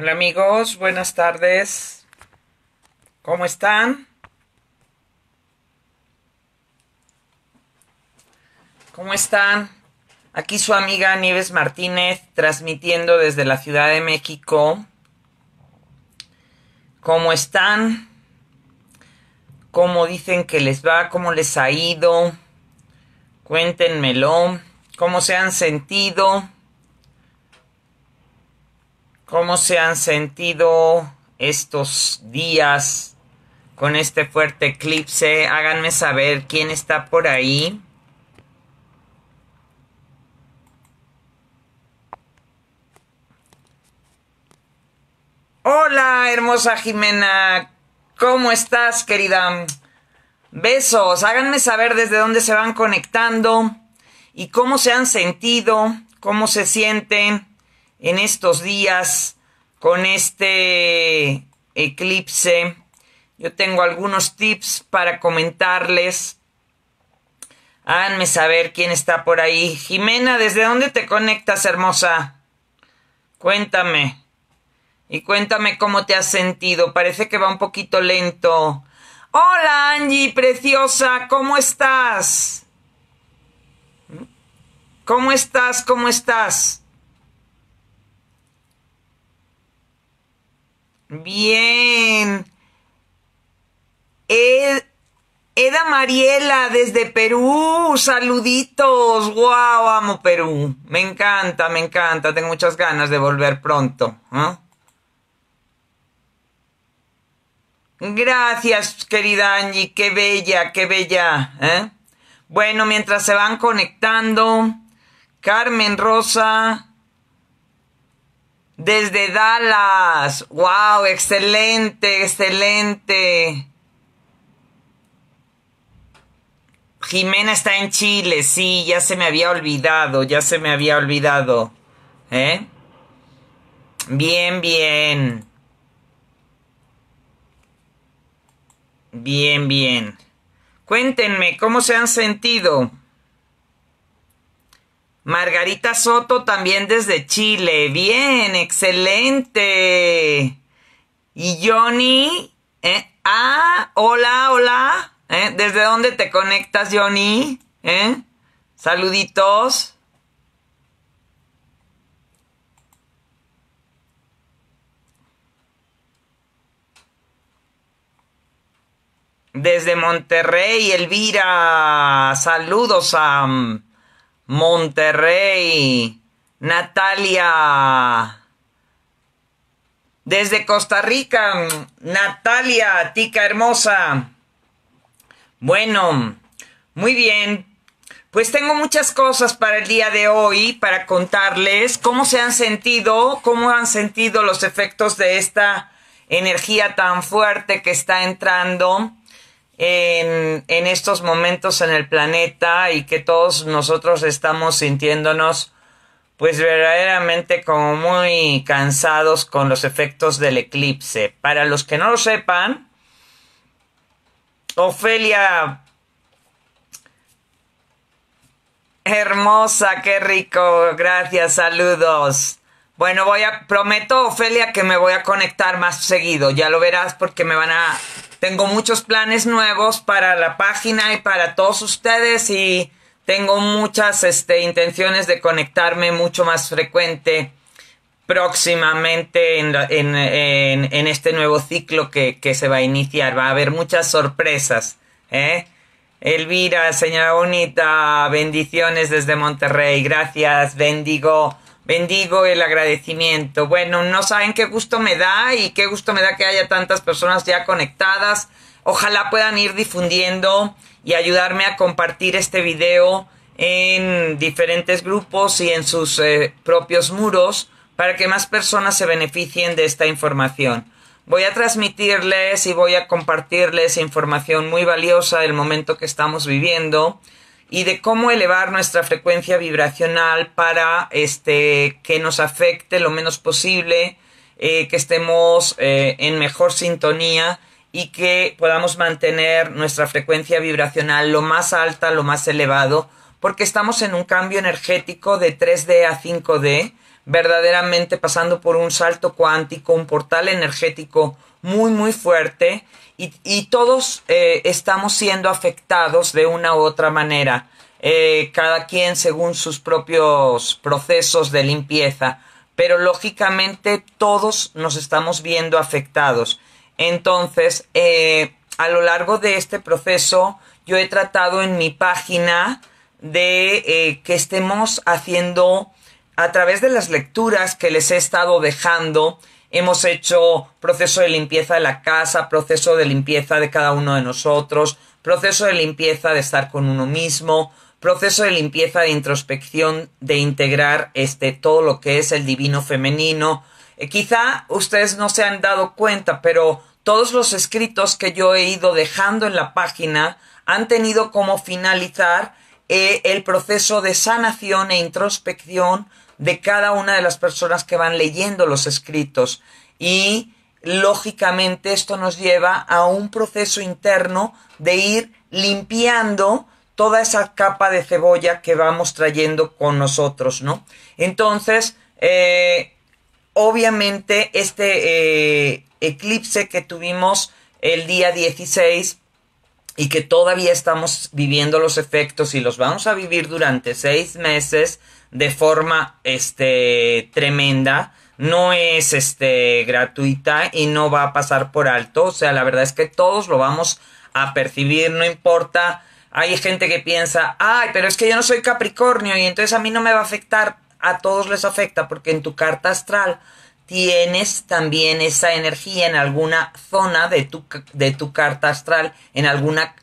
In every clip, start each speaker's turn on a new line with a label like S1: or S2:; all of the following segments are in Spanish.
S1: Hola amigos, buenas tardes. ¿Cómo están? ¿Cómo están? Aquí su amiga Nieves Martínez transmitiendo desde la Ciudad de México. ¿Cómo están? ¿Cómo dicen que les va? ¿Cómo les ha ido? Cuéntenmelo. ¿Cómo se han sentido? cómo se han sentido estos días con este fuerte eclipse. Háganme saber quién está por ahí. Hola, hermosa Jimena. ¿Cómo estás, querida? Besos. Háganme saber desde dónde se van conectando y cómo se han sentido, cómo se sienten en estos días con este eclipse. Yo tengo algunos tips para comentarles. Háganme saber quién está por ahí. Jimena, ¿desde dónde te conectas, hermosa? Cuéntame. Y cuéntame cómo te has sentido. Parece que va un poquito lento. Hola, Angie, preciosa. ¿Cómo estás? ¿Mm? ¿Cómo estás? ¿Cómo estás? Bien. Eh, Eda Mariela desde Perú, saluditos, ¡Guau! amo Perú, me encanta, me encanta, tengo muchas ganas de volver pronto. Gracias, querida Angie, qué bella, qué bella. ¿eh? Bueno, mientras se van conectando, Carmen Rosa, desde Dallas. ¡Wow! Excelente, excelente. Jimena está en Chile, sí, ya se me había olvidado, ya se me había olvidado. ¿Eh? Bien, bien. Bien, bien. Cuéntenme, ¿cómo se han sentido? Margarita Soto también desde Chile. Bien, excelente. Y Johnny. Eh, ah, hola, hola. Eh, ¿Desde dónde te conectas, Johnny? Eh, saluditos. Desde Monterrey, Elvira. Saludos a... Mm, Monterrey. Natalia. Desde Costa Rica, Natalia, tica hermosa. Bueno, muy bien. Pues tengo muchas cosas para el día de hoy, para contarles cómo se han sentido, cómo han sentido los efectos de esta energía tan fuerte que está entrando en, estos momentos en el planeta y que todos nosotros estamos sintiéndonos pues verdaderamente como muy cansados con los efectos del eclipse. Para los que no lo sepan, Ofelia Hermosa, qué rico. Gracias, saludos. Bueno, voy a prometo Ofelia que me voy a conectar más seguido. Ya lo verás porque me van a tengo muchos planes nuevos para la página y para todos ustedes y tengo muchas este, intenciones de conectarme mucho más frecuente próximamente en, este nuevo ciclo que, que, se va a iniciar. Va a haber muchas sorpresas. ¿eh? Elvira, señora bonita, bendiciones desde Monterrey. Gracias, bendigo bendigo el agradecimiento. Bueno, no saben qué gusto me da y qué gusto me da que haya tantas personas ya conectadas. Ojalá puedan ir difundiendo y ayudarme a compartir este video en diferentes grupos y en sus eh, propios muros para que más personas se beneficien de esta información. Voy a transmitirles y voy a compartirles información muy valiosa del momento que estamos viviendo y de cómo elevar nuestra frecuencia vibracional para este, que nos afecte lo menos posible, eh, que estemos eh, en mejor sintonía y que podamos mantener nuestra frecuencia vibracional lo más alta, lo más elevado, porque estamos en un cambio energético de 3D a 5D, verdaderamente pasando por un salto cuántico, un portal energético muy, muy fuerte y, todos eh, estamos siendo afectados de una u otra manera, eh, cada quien según sus propios procesos de limpieza, pero lógicamente todos nos estamos viendo afectados. Entonces, eh, a lo largo de este proceso, yo he tratado en mi página de que estemos haciendo a través de las lecturas que les he estado dejando, Hemos hecho proceso de limpieza de la casa, proceso de limpieza de cada uno de nosotros, proceso de limpieza de estar con uno mismo, proceso de limpieza de introspección, de integrar este, todo lo que es el divino femenino. Eh, quizá ustedes no se han dado cuenta, pero todos los escritos que yo he ido dejando en la página han tenido como finalizar eh, el proceso de sanación e introspección de cada una de las personas que van leyendo los escritos. Y lógicamente esto nos lleva a un proceso interno de ir limpiando toda esa capa de cebolla que vamos trayendo con nosotros, ¿no? Entonces, eh, obviamente este eh, eclipse que tuvimos el día 16 y que todavía estamos viviendo los efectos y los vamos a vivir durante seis meses, de forma este, tremenda. No es este, gratuita y no va a pasar por alto. O sea, la verdad es que todos lo vamos a percibir, no importa. Hay gente que piensa, ay, pero es que yo no soy Capricornio y entonces a mí no me va a afectar. A todos les afecta porque en tu carta astral tienes también esa energía en alguna zona de tu, de tu carta astral, en alguna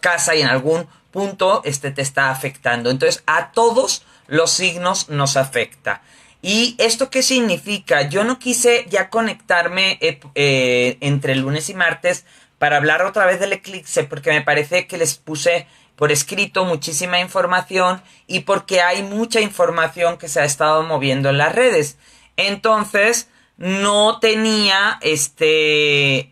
S1: casa y en algún punto este, te está afectando. Entonces a todos los signos nos afecta. ¿Y esto qué significa? Yo no quise ya conectarme eh, eh, entre lunes y martes para hablar otra vez del eclipse porque me parece que les puse por escrito muchísima información y porque hay mucha información que se ha estado moviendo en las redes. Entonces, no tenía este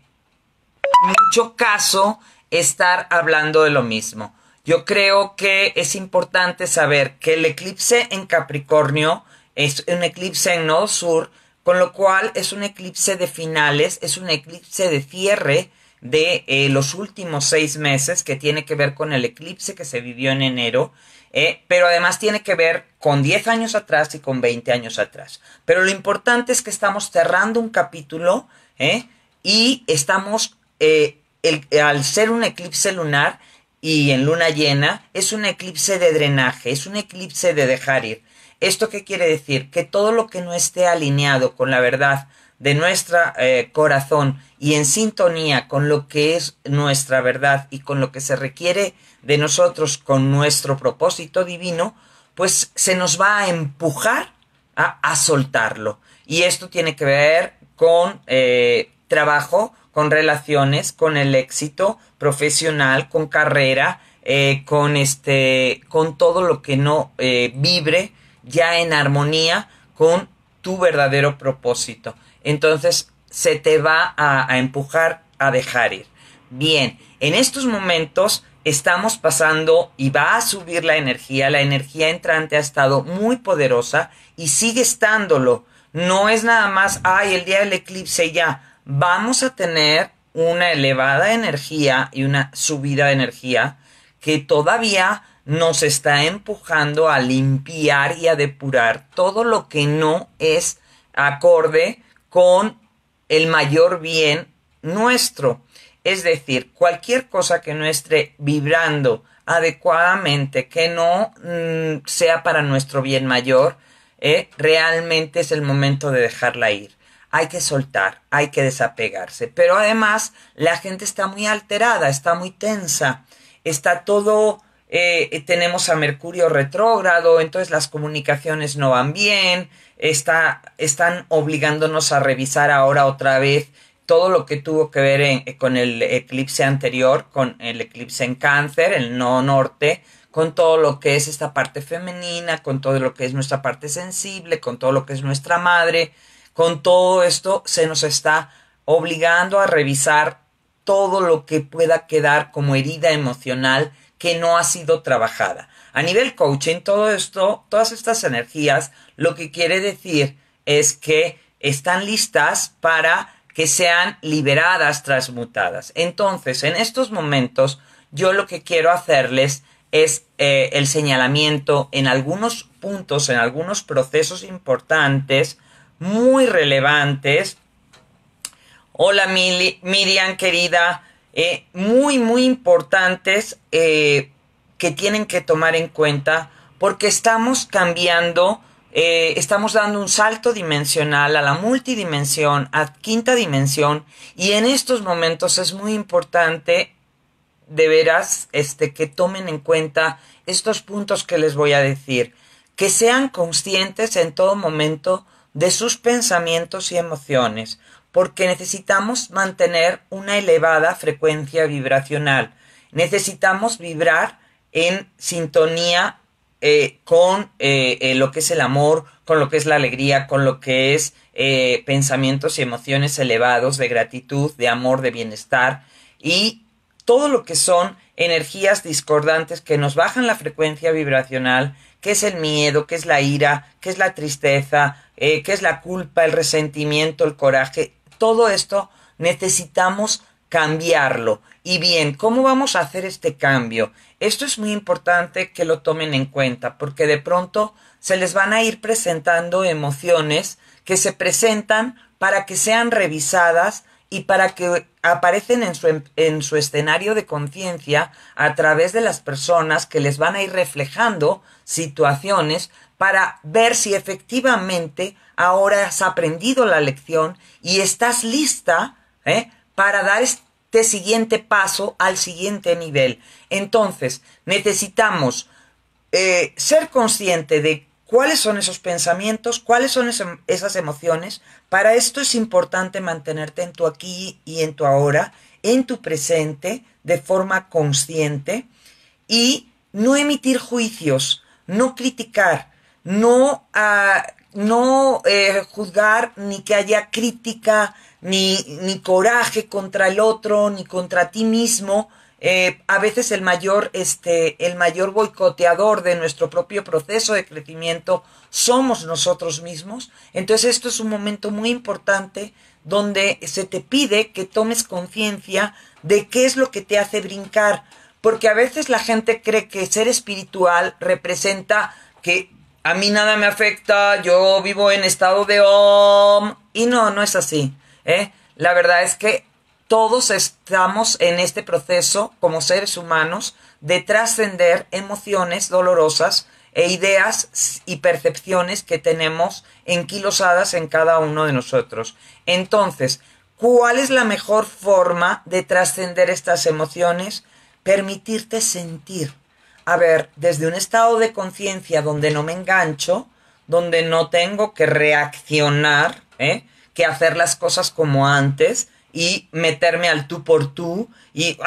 S1: mucho caso estar hablando de lo mismo. Yo creo que es importante saber que el eclipse en Capricornio es un eclipse en Nodo Sur, con lo cual es un eclipse de finales, es un eclipse de cierre de eh, los últimos seis meses que tiene que ver con el eclipse que se vivió en enero, eh, pero además tiene que ver con 10 años atrás y con 20 años atrás. Pero lo importante es que estamos cerrando un capítulo eh, y estamos, al ser un eclipse lunar, y en luna llena es un eclipse de drenaje, es un eclipse de dejar ir. ¿Esto qué quiere decir? Que todo lo que no esté alineado con la verdad de nuestro eh, corazón y en sintonía con lo que es nuestra verdad y con lo que se requiere de nosotros con nuestro propósito divino, pues se nos va a empujar a, soltarlo. Y esto tiene que ver con eh, trabajo, con relaciones, con el éxito profesional, con carrera, eh, con este, con todo lo que no eh, vibre ya en armonía con tu verdadero propósito. Entonces se te va a, a empujar a dejar ir. Bien, en estos momentos estamos pasando y va a subir la energía. La energía entrante ha estado muy poderosa y sigue estándolo. No es nada más, ay, el día del eclipse ya vamos a tener una elevada energía y una subida de energía que todavía nos está empujando a limpiar y a depurar todo lo que no es acorde con el mayor bien nuestro. Es decir, cualquier cosa que no esté vibrando adecuadamente, que no mm, sea para nuestro bien mayor, eh, realmente es el momento de dejarla ir hay que soltar, hay que desapegarse. Pero además la gente está muy alterada, está muy tensa, está todo, eh, tenemos a Mercurio retrógrado, entonces las comunicaciones no van bien, está, están obligándonos a revisar ahora otra vez todo lo que tuvo que ver eh, con el eclipse anterior, con el eclipse en cáncer, el no norte, con todo lo que es esta parte femenina, con todo lo que es nuestra parte sensible, con todo lo que es nuestra madre. Con todo esto se nos está obligando a revisar todo lo que pueda quedar como herida emocional que no ha sido trabajada. A nivel coaching, todo esto, todas estas energías, lo que quiere decir es que están listas para que sean liberadas, transmutadas. Entonces, en estos momentos, yo lo que quiero hacerles es eh, el señalamiento en algunos puntos, en algunos procesos importantes, muy relevantes. Hola Miriam querida, eh, muy muy importantes eh, que tienen que tomar en cuenta porque estamos cambiando, eh, estamos dando un salto dimensional a la multidimensión, a quinta dimensión y en estos momentos es muy importante de veras este, que tomen en cuenta estos puntos que les voy a decir, que sean conscientes en todo momento de sus pensamientos y emociones, porque necesitamos mantener una elevada frecuencia vibracional. Necesitamos vibrar en sintonía eh, con eh, eh, lo que es el amor, con lo que es la alegría, con lo que es pensamientos y emociones elevados de gratitud, de amor, de bienestar y todo lo que son energías discordantes que nos bajan la frecuencia vibracional qué es el miedo, qué es la ira, qué es la tristeza, eh, qué es la culpa, el resentimiento, el coraje. Todo esto necesitamos cambiarlo. Y bien, ¿cómo vamos a hacer este cambio? Esto es muy importante que lo tomen en cuenta, porque de pronto se les van a ir presentando emociones que se presentan para que sean revisadas y para que aparecen em, en su, escenario de conciencia a través de las personas que les van a ir reflejando situaciones para ver si efectivamente ahora has aprendido la lección y estás lista ¿eh? para dar este siguiente paso al siguiente nivel. Entonces, necesitamos eh, ser consciente de cuáles son esos pensamientos, cuáles son esas emociones, para esto es importante mantenerte en tu aquí y en tu ahora, en tu presente, de forma consciente y no emitir juicios, no criticar, no, ah, no eh, juzgar ni que haya crítica, ni, ni coraje contra el otro, ni contra ti mismo, eh, a veces el mayor, este, el mayor boicoteador de nuestro propio proceso de crecimiento somos nosotros mismos. Entonces esto es un momento muy importante donde se te pide que tomes conciencia de qué es lo que te hace brincar, porque a veces la gente cree que ser espiritual representa que a mí nada me afecta, yo vivo en estado de OM, y no, no es así. ¿eh? La verdad es que todos estamos en este proceso como seres humanos de trascender emociones dolorosas e ideas y percepciones que tenemos enquilosadas en cada uno de nosotros. Entonces, ¿cuál es la mejor forma de trascender estas emociones? Permitirte sentir. A ver, desde un estado de conciencia donde no me engancho, donde no tengo que reaccionar, ¿eh? que hacer las cosas como antes, y meterme al tú por tú y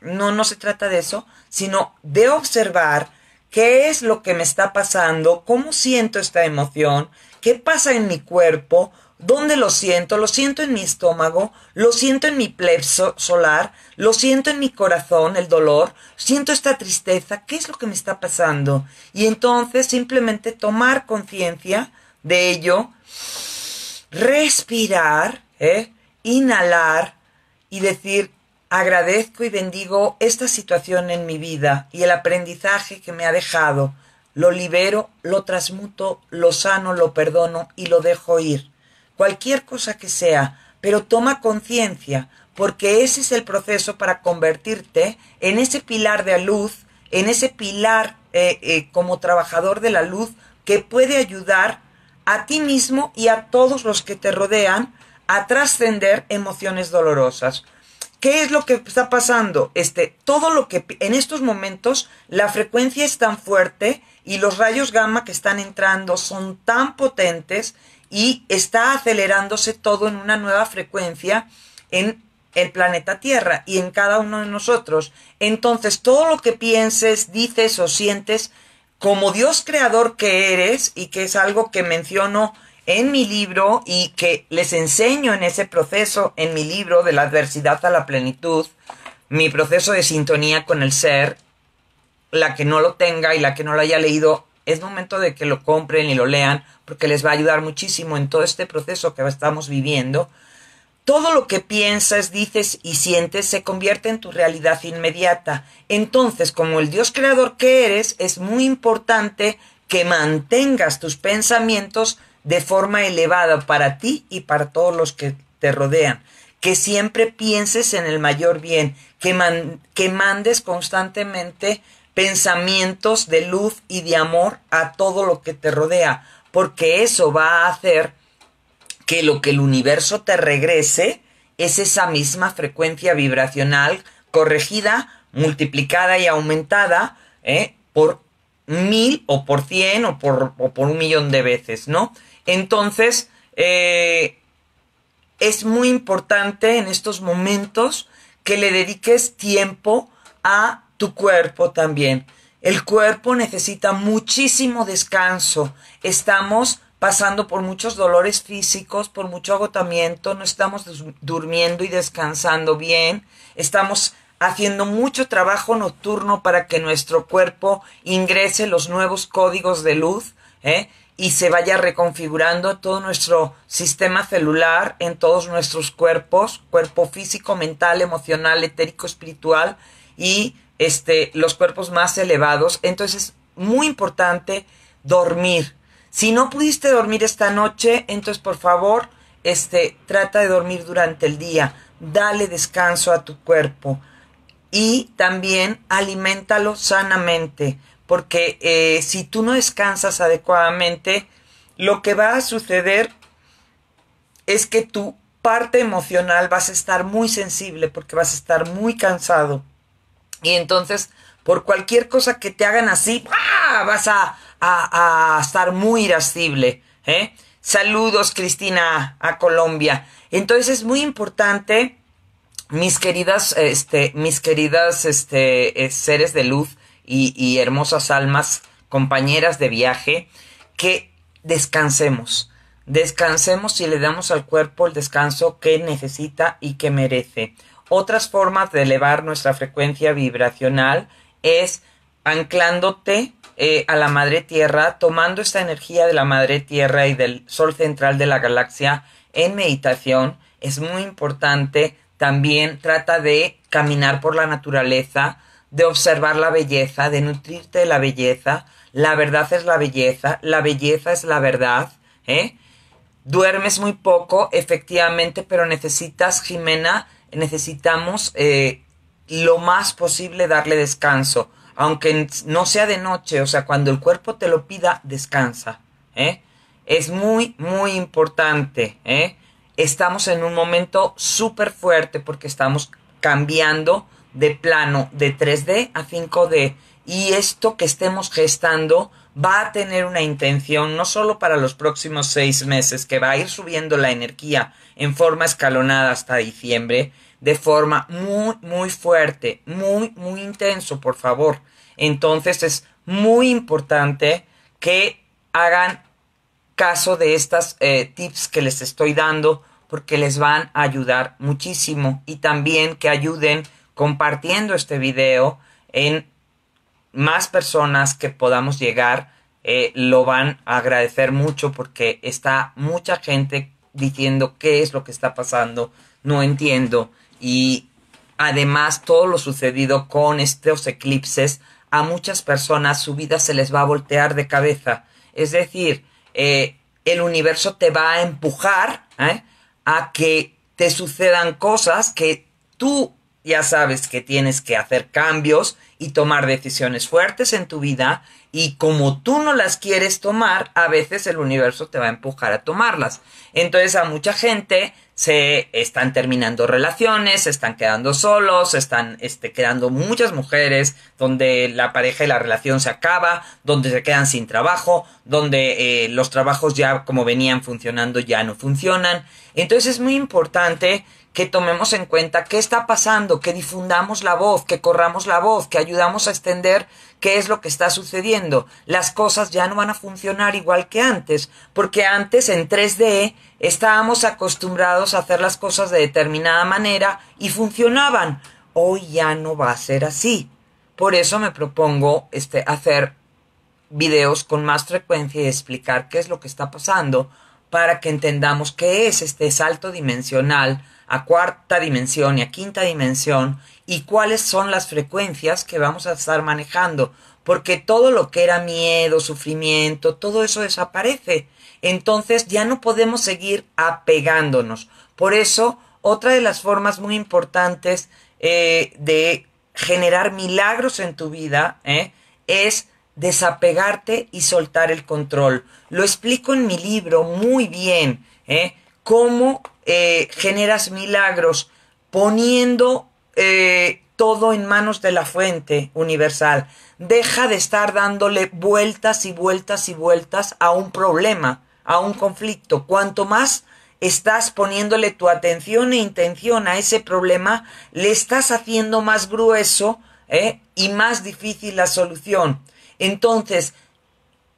S1: no, no se trata de eso, sino de observar qué es lo que me está pasando, cómo siento esta emoción, qué pasa en mi cuerpo, ¿Dónde lo siento? Lo siento en mi estómago, lo siento en mi plexo solar, lo siento en mi corazón, el dolor, siento esta tristeza, ¿qué es lo que me está pasando? Y entonces simplemente tomar conciencia de ello, respirar, ¿eh? inhalar y decir, agradezco y bendigo esta situación en mi vida y el aprendizaje que me ha dejado. Lo libero, lo transmuto, lo sano, lo perdono y lo dejo ir. Cualquier cosa que sea, pero toma conciencia, porque ese es el proceso para convertirte en ese pilar de luz, en ese pilar eh, eh, como trabajador de la luz que puede ayudar a ti mismo y a todos los que te rodean a trascender emociones dolorosas. ¿Qué es lo que está pasando? Este, todo lo que en estos momentos la frecuencia es tan fuerte y los rayos gamma que están entrando son tan potentes y está acelerándose todo en una nueva frecuencia en el planeta Tierra y en cada uno de nosotros. Entonces, todo lo que pienses, dices o sientes como Dios creador que eres y que es algo que menciono en mi libro y que les enseño en ese proceso, en mi libro de la adversidad a la plenitud, mi proceso de sintonía con el ser, la que no lo tenga y la que no lo haya leído, es momento de que lo compren y lo lean porque les va a ayudar muchísimo en todo este proceso que estamos viviendo. Todo lo que piensas, dices y sientes se convierte en tu realidad inmediata. Entonces, como el Dios creador que eres, es muy importante que mantengas tus pensamientos de forma elevada para ti y para todos los que te rodean. Que siempre pienses en el mayor bien, que, que mandes constantemente pensamientos de luz y de amor a todo lo que te rodea, porque eso va a hacer que lo que el universo te regrese es esa misma frecuencia vibracional corregida, multiplicada y aumentada ¿eh? por mil o por cien o por, o por un millón de veces, ¿no? Entonces, eh, es muy importante en estos momentos que le dediques tiempo a tu cuerpo también. El cuerpo necesita muchísimo descanso. Estamos pasando por muchos dolores físicos, por mucho agotamiento, no estamos durmiendo y descansando bien, estamos haciendo mucho trabajo nocturno para que nuestro cuerpo ingrese los nuevos códigos de luz, ¿eh? y se vaya reconfigurando todo nuestro sistema celular en todos nuestros cuerpos, cuerpo físico, mental, emocional, etérico, espiritual y este, los cuerpos más elevados. Entonces, es muy importante dormir. Si no pudiste dormir esta noche, entonces por favor, este, trata de dormir durante el día, dale descanso a tu cuerpo y también alimentalo sanamente porque eh, si tú no descansas adecuadamente, lo que va a suceder es que tu parte emocional vas a estar muy sensible porque vas a estar muy cansado. Y entonces, por cualquier cosa que te hagan así, ¡ah! vas a, estar muy irascible. ¿eh? Saludos, Cristina, a Colombia. Entonces es muy importante, mis queridas, este, mis queridas este, eh, seres de luz, y, hermosas almas, compañeras de viaje, que descansemos, descansemos y le damos al cuerpo el descanso que necesita y que merece. Otras formas de elevar nuestra frecuencia vibracional es anclándote eh, a la Madre Tierra, tomando esta energía de la Madre Tierra y del Sol central de la galaxia en meditación. Es muy importante. También trata de caminar por la naturaleza, de observar la belleza, de nutrirte de la belleza. La verdad es la belleza, la belleza es la verdad. ¿eh? Duermes muy poco, efectivamente, pero necesitas, Jimena, necesitamos eh, lo más posible darle descanso. Aunque no sea de noche, o sea, cuando el cuerpo te lo pida, descansa. ¿eh? Es muy, muy importante. Estamos en un momento súper fuerte porque estamos cambiando de plano de 3D a 5D y esto que estemos gestando va a tener una intención no solo para los próximos seis meses, que va a ir subiendo la energía en forma escalonada hasta diciembre, de forma muy, muy fuerte, muy, muy intenso, por favor. Entonces es muy importante que hagan caso de estas eh, tips que les estoy dando porque les van a ayudar muchísimo y también que ayuden compartiendo este video en más personas que podamos llegar. Eh, lo van a agradecer mucho porque está mucha gente diciendo qué es lo que está pasando, no entiendo. Y además todo lo sucedido con estos eclipses, a muchas personas su vida se les va a voltear de cabeza. Es decir, eh, el universo te va a empujar ¿eh? a que te sucedan cosas que tú ya sabes que tienes que hacer cambios y tomar decisiones fuertes en tu vida y como tú no las quieres tomar, a veces el universo te va a empujar a tomarlas. Entonces a mucha gente se están terminando relaciones, se están quedando solos, se están este, quedando muchas mujeres donde la pareja y la relación se acaba, donde se quedan sin trabajo, donde eh, los trabajos ya como venían funcionando ya no funcionan. Entonces es muy importante que tomemos en cuenta qué está pasando, que difundamos la voz, que corramos la voz, que ayudamos a extender qué es lo que está sucediendo. Las cosas ya no van a funcionar igual que antes, porque antes en 3D estábamos acostumbrados a hacer las cosas de determinada manera y funcionaban. Hoy ya no va a ser así. Por eso me propongo este, hacer videos con más frecuencia y explicar qué es lo que está pasando para que entendamos qué es este salto dimensional a cuarta dimensión y a quinta dimensión y cuáles son las frecuencias que vamos a estar manejando, porque todo lo que era miedo, sufrimiento, todo eso desaparece. Entonces ya no podemos seguir apegándonos. Por eso, otra de las formas muy importantes eh, de generar milagros en tu vida eh, es desapegarte y soltar el control. Lo explico en mi libro muy bien. Eh cómo eh, generas milagros poniendo eh, todo en manos de la fuente universal. Deja de estar dándole vueltas y vueltas y vueltas a un problema, a un conflicto. Cuanto más estás poniéndole tu atención e intención a ese problema, le estás haciendo más grueso ¿eh? y más difícil la solución. Entonces,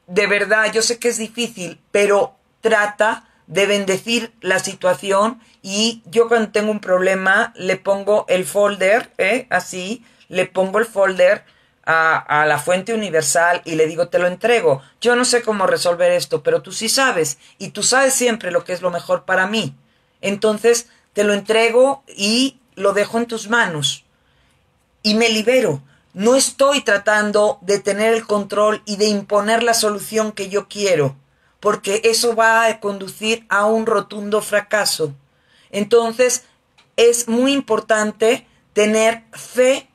S1: de verdad, yo sé que es difícil, pero trata de bendecir la situación y yo cuando tengo un problema le pongo el folder, ¿eh? así, le pongo el folder a, la fuente universal y le digo, te lo entrego. Yo no sé cómo resolver esto, pero tú sí sabes y tú sabes siempre lo que es lo mejor para mí. Entonces, te lo entrego y lo dejo en tus manos y me libero. No estoy tratando de tener el control y de imponer la solución que yo quiero porque eso va a conducir a un rotundo fracaso. Entonces, es muy importante tener fe,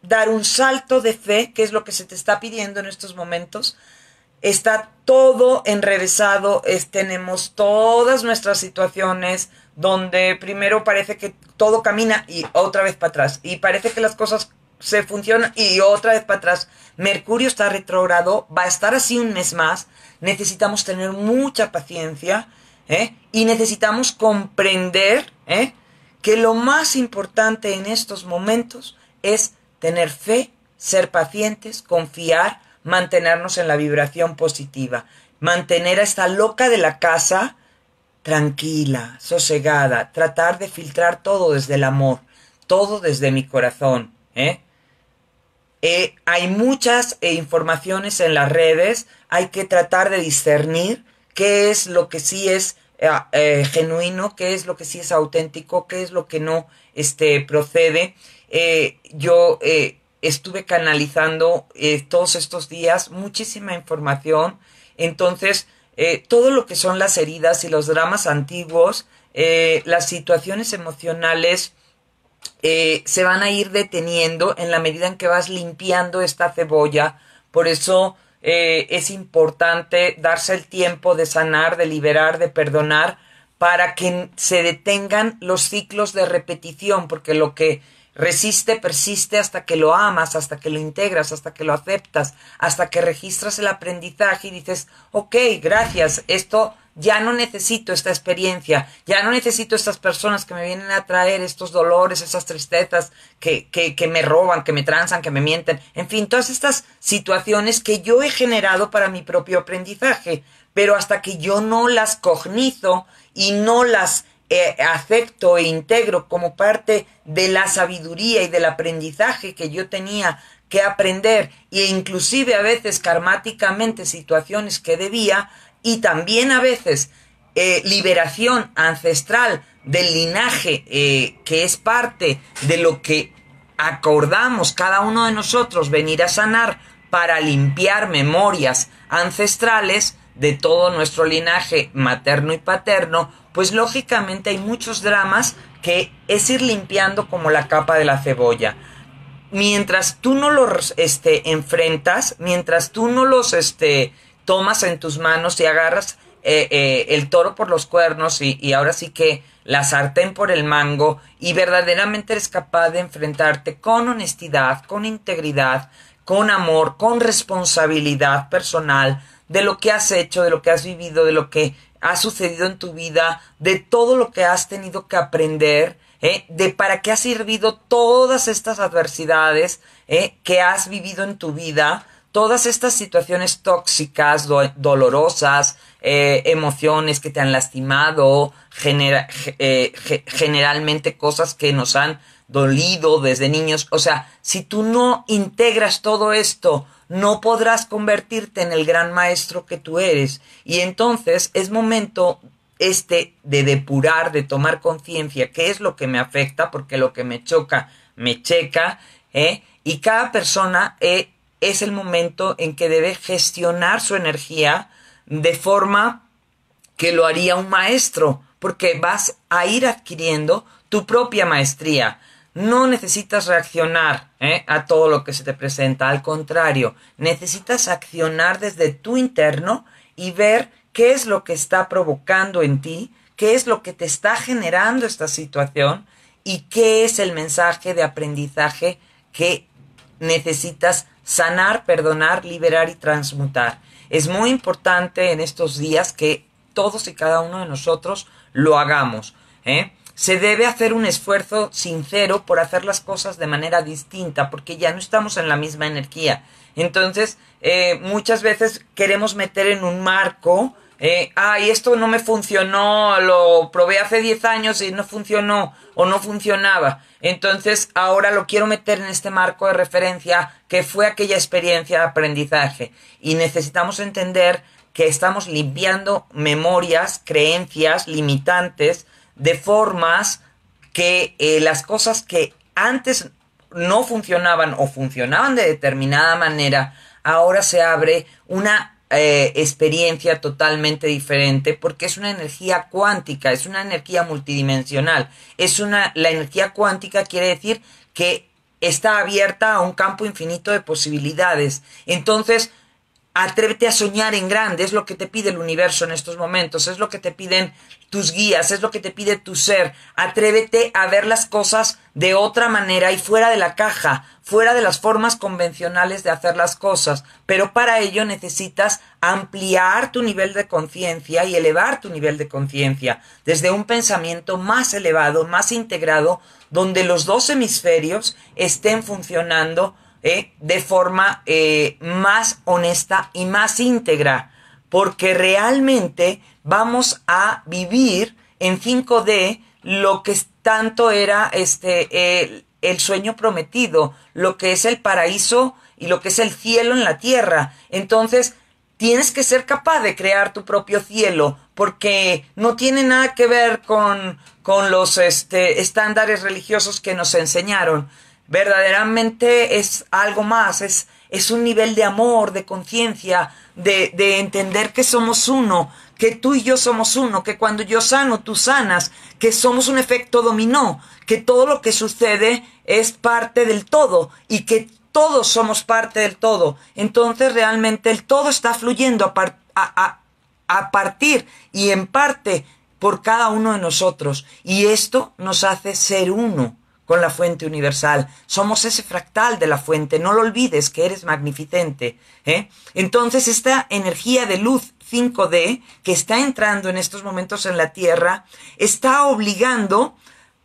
S1: dar un salto de fe, que es lo que se te está pidiendo en estos momentos. Está todo enrevesado, tenemos todas nuestras situaciones donde primero parece que todo camina y otra vez para atrás, y parece que las cosas se funcionan y otra vez para atrás. Mercurio está retrogrado, va a estar así un mes más, necesitamos tener mucha paciencia ¿eh? y necesitamos comprender ¿eh? que lo más importante en estos momentos es tener fe, ser pacientes, confiar, mantenernos en la vibración positiva, mantener a esta loca de la casa tranquila, sosegada, tratar de filtrar todo desde el amor, todo desde mi corazón. ¿eh? hay muchas informaciones en las redes hay que tratar de discernir qué es lo que sí es eh, eh, genuino, qué es lo que sí es auténtico, qué es lo que no este, procede. Eh, yo estuve canalizando todos estos días muchísima información, entonces todo lo que son las heridas y los dramas antiguos, las situaciones emocionales, se van a ir deteniendo en la medida en que vas limpiando esta cebolla. Por eso eh, es importante darse el tiempo de sanar, de liberar, de perdonar, para que se detengan los ciclos de repetición, porque lo que resiste, persiste hasta que lo amas, hasta que lo integras, hasta que lo aceptas, hasta que registras el aprendizaje y dices, ok, gracias, esto ya no necesito esta experiencia, ya no necesito estas personas que me vienen a traer estos dolores, esas tristezas que, que, que, me roban, que me transan, que me mienten, en fin, todas estas situaciones que yo he generado para mi propio aprendizaje, pero hasta que yo no las cognizo y no las eh, acepto e integro como parte de la sabiduría y del aprendizaje que yo tenía que aprender e inclusive a veces karmáticamente situaciones que debía, y también a veces eh, liberación ancestral del linaje eh, que es parte de lo que acordamos cada uno de nosotros venir a sanar para limpiar memorias ancestrales de todo nuestro linaje materno y paterno, pues lógicamente hay muchos dramas que es ir limpiando como la capa de la cebolla. Mientras tú no los este, enfrentas, mientras tú no los este, tomas en tus manos y agarras eh, eh, el toro por los cuernos y, ahora sí que la sartén por el mango y verdaderamente eres capaz de enfrentarte con honestidad, con integridad, con amor, con responsabilidad personal de lo que has hecho, de lo que has vivido, de lo que ha sucedido en tu vida, de todo lo que has tenido que aprender, eh, de para qué ha servido todas estas adversidades que has vivido en tu vida todas estas situaciones tóxicas, dolorosas, eh, emociones que te han lastimado, eh, generalmente cosas que nos han dolido desde niños. O sea, si tú no integras todo esto, no podrás convertirte en el gran maestro que tú eres. Y entonces es momento este de depurar, de tomar conciencia, qué es lo que me afecta, porque lo que me choca, me checa, ¿eh? y cada persona es el momento en que debe gestionar su energía de forma que lo haría un maestro, porque vas a ir adquiriendo tu propia maestría. No necesitas reaccionar ¿eh? a todo lo que se te presenta, al contrario, necesitas accionar desde tu interno y ver qué es lo que está provocando en ti, qué es lo que te está generando esta situación y qué es el mensaje de aprendizaje que necesitas sanar, perdonar, liberar y transmutar. Es muy importante en estos días que todos y cada uno de nosotros lo hagamos. ¿eh? Se debe hacer un esfuerzo sincero por hacer las cosas de manera distinta, porque ya no estamos en la misma energía. Entonces, eh, muchas veces queremos meter en un marco Ah, eh, y esto no me funcionó, lo probé hace 10 años y no funcionó o no funcionaba. Entonces ahora lo quiero meter en este marco de referencia que fue aquella experiencia de aprendizaje. Y necesitamos entender que estamos limpiando memorias, creencias limitantes de formas que eh, las cosas que antes no funcionaban o funcionaban de determinada manera, ahora se abre una eh, experiencia totalmente diferente porque es una energía cuántica, es una energía multidimensional. Es una, la energía cuántica quiere decir que está abierta a un campo infinito de posibilidades. Entonces, Atrévete a soñar en grande, es lo que te pide el universo en estos momentos, es lo que te piden tus guías, es lo que te pide tu ser. Atrévete a ver las cosas de otra manera y fuera de la caja, fuera de las formas convencionales de hacer las cosas. Pero para ello necesitas ampliar tu nivel de conciencia y elevar tu nivel de conciencia desde un pensamiento más elevado, más integrado, donde los dos hemisferios estén funcionando ¿eh? de forma eh, más honesta y más íntegra, porque realmente vamos a vivir en 5D lo que tanto era este, el, sueño prometido, lo que es el paraíso y lo que es el cielo en la tierra. Entonces, tienes que ser capaz de crear tu propio cielo, porque no tiene nada que ver con, con los este, estándares religiosos que nos enseñaron verdaderamente es algo más, es, es un nivel de amor, de conciencia, de, de, entender que somos uno, que tú y yo somos uno, que cuando yo sano, tú sanas, que somos un efecto dominó, que todo lo que sucede es parte del todo y que todos somos parte del todo. Entonces realmente el todo está fluyendo a, a partir y en parte por cada uno de nosotros. Y esto nos hace ser uno con la fuente universal. Somos ese fractal de la fuente. No lo olvides que eres magnificente. ¿eh? Entonces esta energía de luz 5D que está entrando en estos momentos en la Tierra está obligando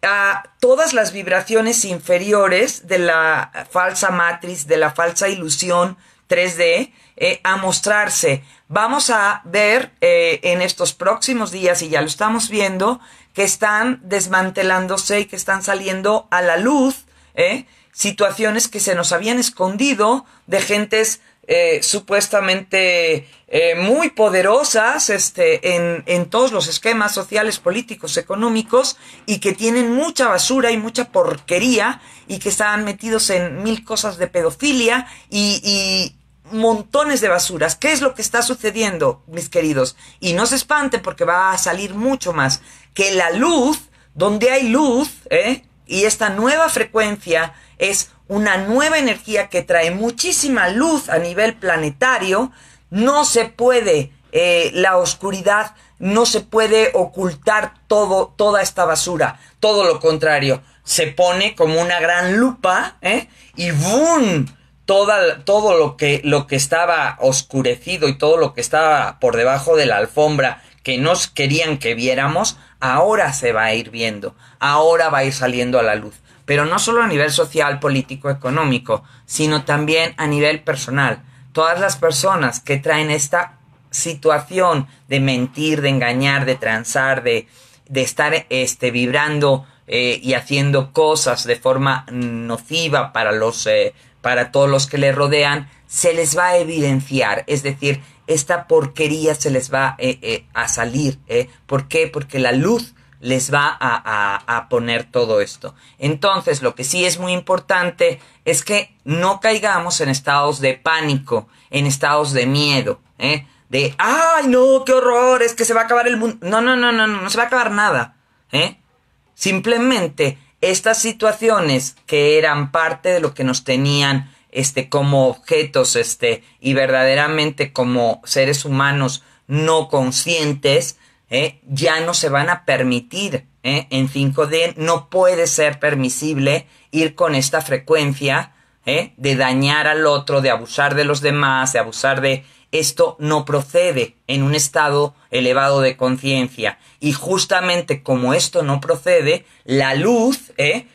S1: a todas las vibraciones inferiores de la falsa matriz, de la falsa ilusión 3D, eh, a mostrarse. Vamos a ver eh, en estos próximos días, y ya lo estamos viendo, que están desmantelándose y que están saliendo a la luz, ¿eh? situaciones que se nos habían escondido de gentes eh, supuestamente eh, muy poderosas este, en, todos los esquemas sociales, políticos, económicos, y que tienen mucha basura y mucha porquería, y que están metidos en mil cosas de pedofilia y, y montones de basuras. ¿Qué es lo que está sucediendo, mis queridos? Y no se espante porque va a salir mucho más que la luz, donde hay luz, ¿eh? y esta nueva frecuencia es una nueva energía que trae muchísima luz a nivel planetario, no se puede, eh, la oscuridad, no se puede ocultar todo, toda esta basura, todo lo contrario, se pone como una gran lupa ¿eh? y ¡boom! Toda, todo lo que, lo que estaba oscurecido y todo lo que estaba por debajo de la alfombra que nos querían que viéramos, ahora se va a ir viendo, ahora va a ir saliendo a la luz. Pero no solo a nivel social, político, económico, sino también a nivel personal. Todas las personas que traen esta situación de mentir, de engañar, de transar, de, estar este, vibrando eh, y haciendo cosas de forma nociva para los eh, para todos los que le rodean, se les va a evidenciar. Es decir, esta porquería se les va eh, eh, a salir. Eh. ¿Por qué? Porque la luz les va a, poner todo esto. Entonces, lo que sí es muy importante es que no caigamos en estados de pánico, en estados de miedo, de, ay, no, qué horror, es que se va a acabar el mundo. No, no, no, no, no, no se va a acabar nada. Simplemente estas situaciones que eran parte de lo que nos tenían este, como objetos, este, y verdaderamente como seres humanos no conscientes, ¿eh? ya no se van a permitir. ¿eh? En 5D no puede ser permisible ir con esta frecuencia ¿eh? de dañar al otro, de abusar de los demás, de abusar de... Esto no procede en un estado elevado de conciencia. Y justamente como esto no procede, la luz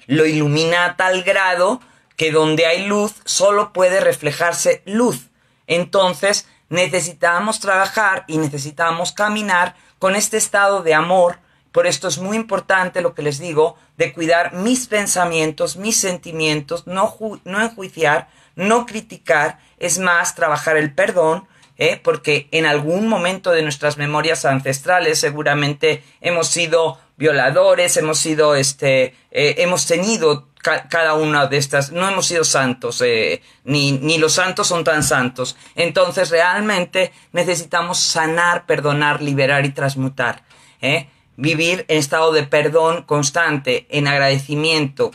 S1: lo ilumina a tal grado que donde hay luz solo puede reflejarse luz. Entonces necesitamos trabajar y necesitamos caminar con este estado de amor. Por esto es muy importante lo que les digo, de cuidar mis pensamientos, mis sentimientos, no, enjuiciar, no criticar, es más, trabajar el perdón, ¿eh? porque en algún momento de nuestras memorias ancestrales seguramente hemos sido violadores, hemos sido, este, eh, hemos tenido cada una de estas, no hemos sido santos, eh, ni, ni los santos son tan santos. Entonces realmente necesitamos sanar, perdonar, liberar y transmutar. ¿eh? Vivir en estado de perdón constante, en agradecimiento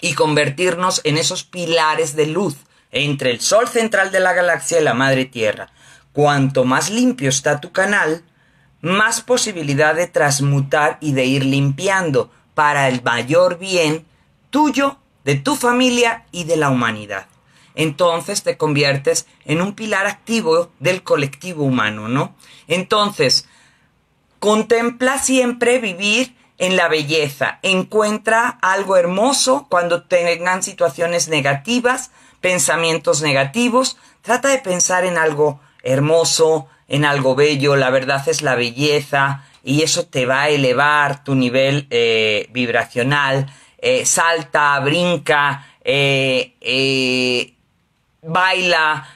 S1: y convertirnos en esos pilares de luz entre el sol central de la galaxia y la madre tierra. Cuanto más limpio está tu canal, más posibilidad de transmutar y de ir limpiando para el mayor bien tuyo, de tu familia y de la humanidad. Entonces te conviertes en un pilar activo del colectivo humano, ¿no? Entonces, contempla siempre vivir en la belleza, encuentra algo hermoso cuando tengan situaciones negativas, pensamientos negativos, trata de pensar en algo hermoso, en algo bello, la verdad es la belleza y eso te va a elevar tu nivel eh, vibracional, eh, salta, brinca, eh, baila,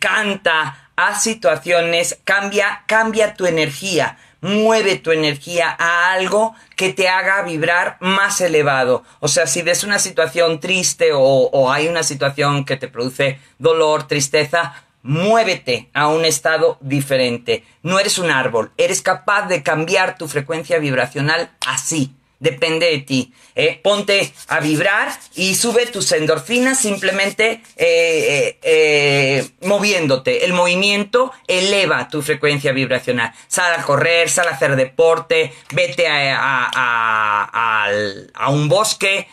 S1: canta, haz situaciones, cambia, cambia tu energía, mueve tu energía a algo que te haga vibrar más elevado. O sea, si ves una situación triste o hay una situación que te produce dolor, tristeza, Muévete a un estado diferente. No eres un árbol, eres capaz de cambiar tu frecuencia vibracional así. Depende de ti. ¿eh? ponte a vibrar y sube tus endorfinas simplemente eh, eh, moviéndote. El movimiento eleva tu frecuencia vibracional. Sal a correr, sal a hacer deporte, vete a, un bosque,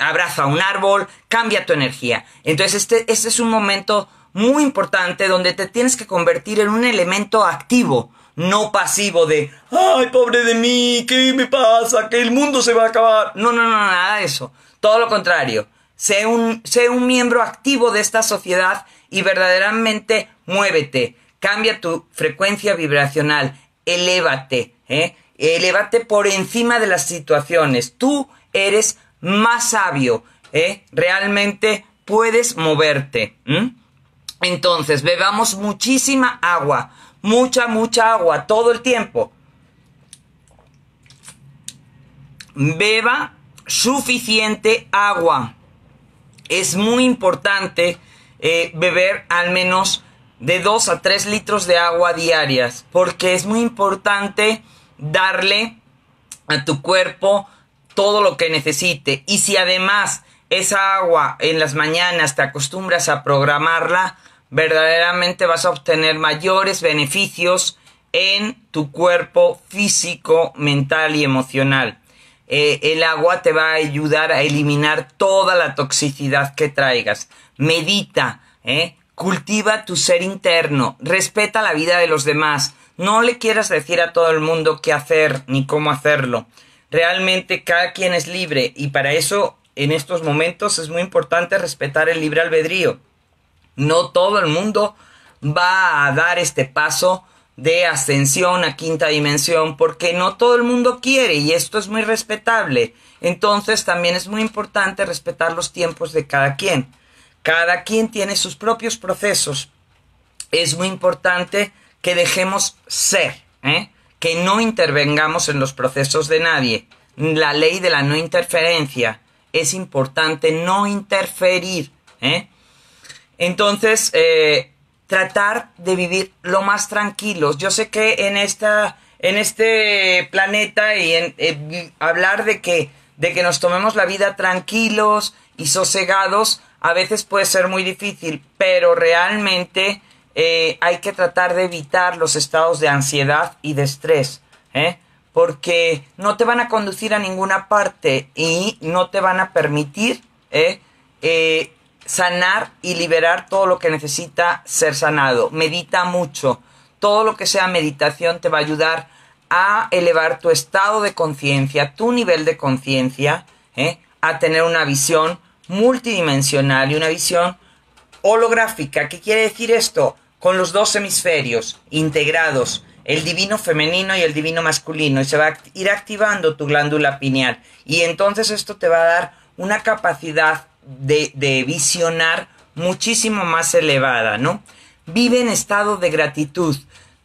S1: abraza un árbol, cambia tu energía. Entonces este, este es un momento muy importante donde te tienes que convertir en un elemento activo, no pasivo de, ay, pobre de mí, ¿qué me pasa? Que el mundo se va a acabar. No, no, no, nada de eso. Todo lo contrario. Sé un, miembro activo de esta sociedad y verdaderamente muévete. Cambia tu frecuencia vibracional. Elévate. ¿eh? Elévate por encima de las situaciones. Tú eres más sabio. ¿eh? Realmente puedes moverte. ¿eh? Entonces, bebamos muchísima agua, mucha, mucha agua, todo el tiempo. Beba suficiente agua. Es muy importante eh, beber al menos de 2 a 3 litros de agua diarias, porque es muy importante darle a tu cuerpo todo lo que necesite. Y si además esa agua en las mañanas te acostumbras a programarla, verdaderamente vas a obtener mayores beneficios en tu cuerpo físico, mental y emocional. Eh, el agua te va a ayudar a eliminar toda la toxicidad que traigas. Medita, ¿eh? cultiva tu ser interno, respeta la vida de los demás. No le quieras decir a todo el mundo qué hacer ni cómo hacerlo. Realmente cada quien es libre y para eso en estos momentos es muy importante respetar el libre albedrío. No todo el mundo va a dar este paso de ascensión a quinta dimensión porque no todo el mundo quiere y esto es muy respetable. Entonces también es muy importante respetar los tiempos de cada quien. Cada quien tiene sus propios procesos. Es muy importante que dejemos ser, ¿eh? que no intervengamos en los procesos de nadie. La ley de la no interferencia. Es importante no interferir. ¿eh? Entonces, eh, tratar de vivir lo más tranquilos. Yo sé que en esta, en este planeta y en, eh, hablar de que, de que nos tomemos la vida tranquilos y sosegados a veces puede ser muy difícil, pero realmente eh, hay que tratar de evitar los estados de ansiedad y de estrés, porque no te van a conducir a ninguna parte y no te van a permitir sanar y liberar todo lo que necesita ser sanado. Medita mucho. Todo lo que sea meditación te va a ayudar a elevar tu estado de conciencia, tu nivel de conciencia, ¿eh? a tener una visión multidimensional y una visión holográfica. ¿Qué quiere decir esto? Con los dos hemisferios integrados, el divino femenino y el divino masculino, y se va a ir activando tu glándula pineal. Y entonces esto te va a dar una capacidad de, visionar muchísimo más elevada, ¿no? Vive en estado de gratitud.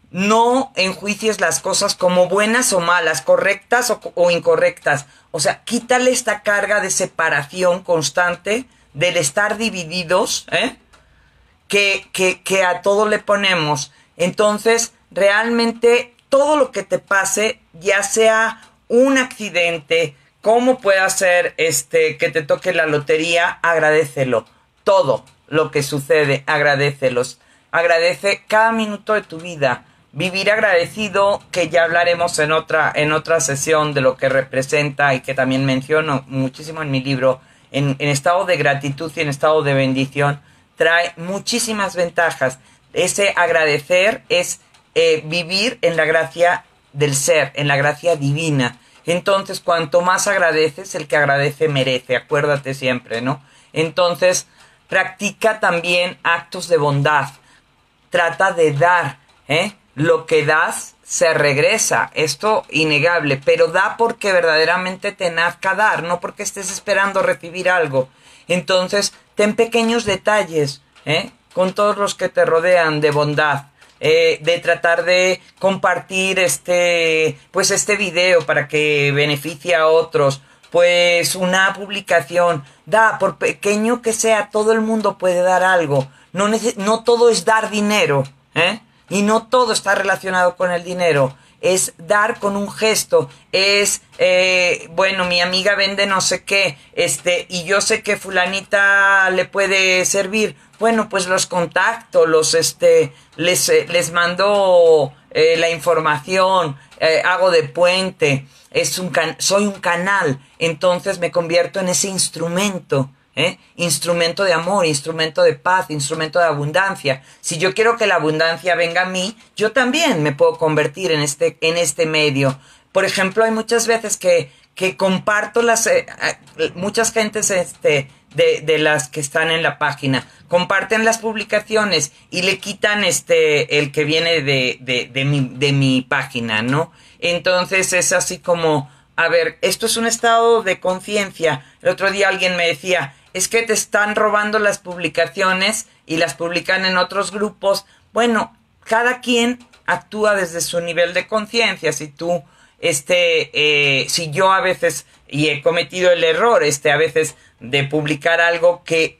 S1: No enjuicies las cosas como buenas o malas, correctas o, incorrectas. O sea, quítale esta carga de separación constante del estar divididos, ¿eh? que, que, que a todo le ponemos. Entonces, realmente todo lo que te pase, ya sea un accidente, ¿Cómo pueda ser este que te toque la lotería? Agradecelo. Todo lo que sucede, agradecelos. Agradece cada minuto de tu vida. Vivir agradecido, que ya hablaremos en otra, en otra sesión de lo que representa y que también menciono muchísimo en mi libro, en, estado de gratitud y en estado de bendición, trae muchísimas ventajas. Ese agradecer es eh, vivir en la gracia del ser, en la gracia divina entonces, cuanto más agradeces, el que agradece merece, acuérdate siempre, ¿no? Entonces, practica también actos de bondad, trata de dar, ¿eh? Lo que das se regresa, esto innegable, pero da porque verdaderamente te nazca dar, no porque estés esperando recibir algo. Entonces, ten pequeños detalles, ¿eh? Con todos los que te rodean de bondad eh, de tratar de compartir este, pues este video para que beneficie a otros, pues una publicación, da, por pequeño que sea, todo el mundo puede dar algo, no, no todo es dar dinero, ¿eh? y no todo está relacionado con el dinero, es dar con un gesto, es, eh, bueno, mi amiga vende no sé qué, este, y yo sé que fulanita le puede servir, bueno, pues los contacto, los, este, les, eh, les mando eh, la información, eh, hago de puente, es un soy un canal, entonces me convierto en ese instrumento. instrumento de amor, instrumento de paz, instrumento de abundancia. Si yo quiero que la abundancia venga a mí, yo también me puedo convertir en este, en este medio. Por ejemplo, hay muchas veces que, que comparto las, muchas gentes este, de, las que están en la página. Comparten las publicaciones y le quitan este el que viene de, mi, de mi página, ¿no? Entonces es así como, a ver, esto es un estado de conciencia. El otro día alguien me decía, es que te están robando las publicaciones y las publican en otros grupos. Bueno, cada quien actúa desde su nivel de conciencia. Si tú, este, eh, si yo a veces y he cometido el error este a veces de publicar algo que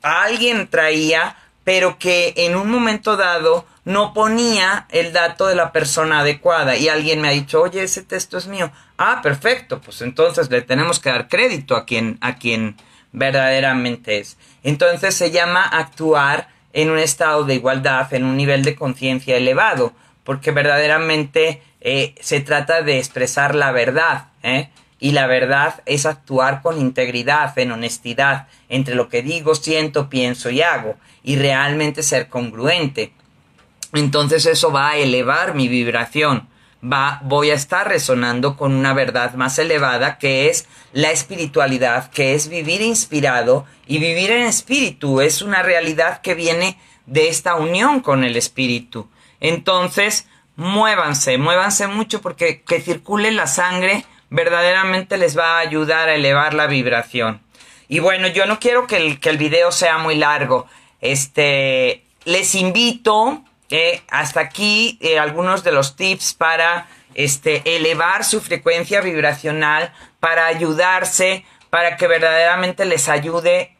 S1: alguien traía pero que en un momento dado no ponía el dato de la persona adecuada y alguien me ha dicho, oye, ese texto es mío. Ah, perfecto, pues entonces le tenemos que dar crédito a quien, a quien verdaderamente es. Entonces se llama actuar en un estado de igualdad, en un nivel de conciencia elevado, porque verdaderamente eh, se trata de expresar la verdad. ¿eh? y la verdad es actuar con integridad, en honestidad, entre lo que digo, siento, pienso y hago, y realmente ser congruente. Entonces eso va a elevar mi vibración, va, voy a estar resonando con una verdad más elevada que es la espiritualidad, que es vivir inspirado y vivir en espíritu, es una realidad que viene de esta unión con el espíritu. Entonces, muévanse, muévanse mucho porque que circule la sangre verdaderamente les va a ayudar a elevar la vibración. Y bueno, yo no quiero que el, video sea muy largo. Este, les invito eh, hasta aquí eh, algunos de los tips para este, elevar su frecuencia vibracional, para ayudarse, para que verdaderamente les ayude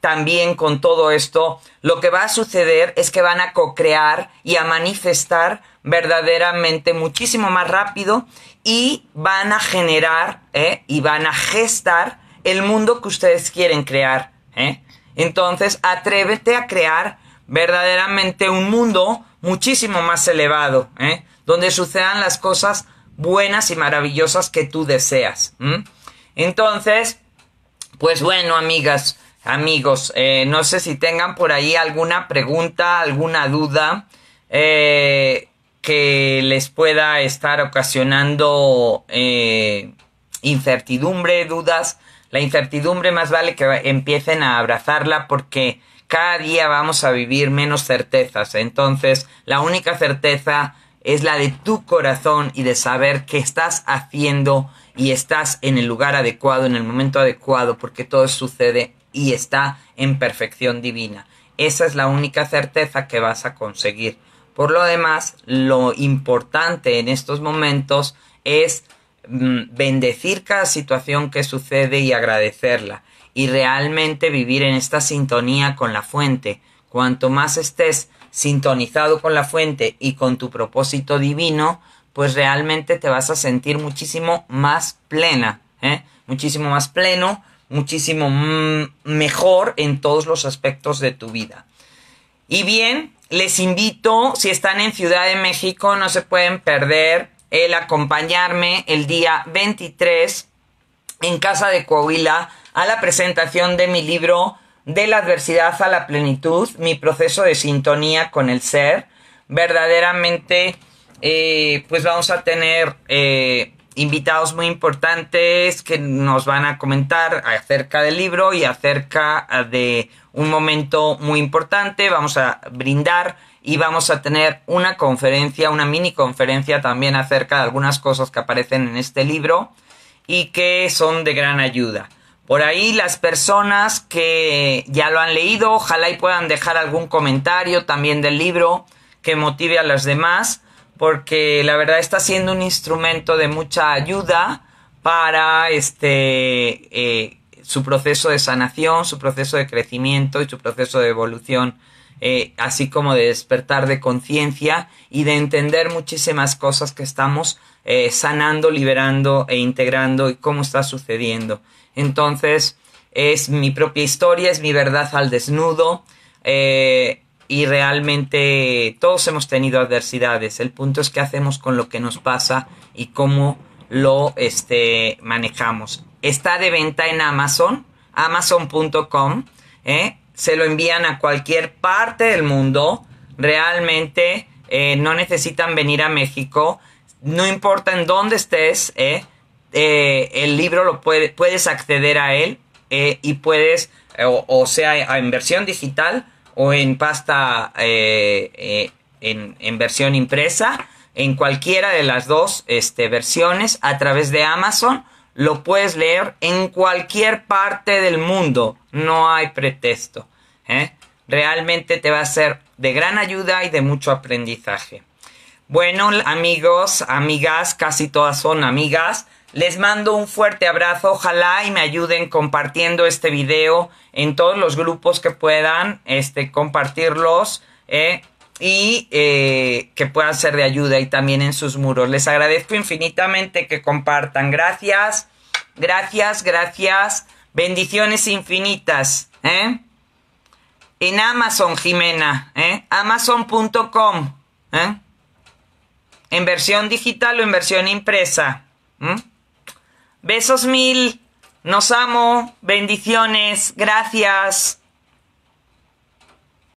S1: también con todo esto, lo que va a suceder es que van a co-crear y a manifestar verdaderamente muchísimo más rápido y van a generar eh, y van a gestar el mundo que ustedes quieren crear. ¿eh? Entonces, atrévete a crear verdaderamente un mundo muchísimo más elevado, ¿eh? donde sucedan las cosas buenas y maravillosas que tú deseas. Mm. Entonces, pues bueno, amigas, amigos. Eh, no sé si tengan por ahí alguna pregunta, alguna duda eh, que les pueda estar ocasionando eh, incertidumbre, dudas. La incertidumbre más vale que empiecen a abrazarla porque cada día vamos a vivir menos certezas. Entonces, la única certeza es la de tu corazón y de saber qué estás haciendo y estás en el lugar adecuado, en el momento adecuado, porque todo sucede y está en perfección divina. Esa es la única certeza que vas a conseguir. Por lo demás, lo importante en estos momentos es mm, bendecir cada situación que sucede y agradecerla y realmente vivir en esta sintonía con la fuente. Cuanto más estés sintonizado con la fuente y con tu propósito divino, pues realmente te vas a sentir muchísimo más plena, ¿eh? muchísimo más pleno, muchísimo mm, mejor en todos los aspectos de tu vida. Y bien, les invito, si están en Ciudad de México, no se pueden perder el acompañarme el día 23 en Casa de Coahuila a la presentación de mi libro De la adversidad a la plenitud, mi proceso de sintonía con el ser. Verdaderamente, eh, pues vamos a tener eh, invitados muy importantes que nos van a comentar acerca del libro y acerca de un momento muy importante. Vamos a brindar y vamos a tener una conferencia, una mini conferencia también acerca de algunas cosas que aparecen en este libro y que son de gran ayuda. Por ahí las personas que ya lo han leído, ojalá y puedan dejar algún comentario también del libro que motive a las demás porque la verdad está siendo un instrumento de mucha ayuda para este eh, su proceso de sanación, su proceso de crecimiento y su proceso de evolución, eh, así como de despertar de conciencia y de entender muchísimas cosas que estamos eh, sanando, liberando e integrando y cómo está sucediendo. Entonces, es mi propia historia, es mi verdad al desnudo y realmente todos hemos tenido adversidades. El punto es qué hacemos con lo que nos pasa y cómo lo este, manejamos. Está de venta en Amazon, amazon.com. ¿eh? Se lo envían a cualquier parte del mundo. Realmente eh, no necesitan venir a México. No importa en dónde estés, ¿eh? el libro lo puede, puedes acceder a él y puedes, o, sea, en versión digital o en pasta eh, eh, en, versión impresa, en cualquiera de las dos este, versiones a través de Amazon. Lo puedes leer en cualquier parte del mundo. No hay pretexto. ¿eh? Realmente te va a ser de gran ayuda y de mucho aprendizaje. Bueno, amigos, amigas, casi todas son amigas. Les mando un fuerte abrazo, ojalá y me ayuden compartiendo este video en todos los grupos que puedan, este, compartirlos eh, y eh, que puedan ser de ayuda y también en sus muros. Les agradezco infinitamente que compartan. Gracias, gracias, gracias. Bendiciones infinitas. Eh. En Amazon, Jimena, amazon.com, en versión digital o en versión impresa. Besos mil. Nos amo. Bendiciones. Gracias.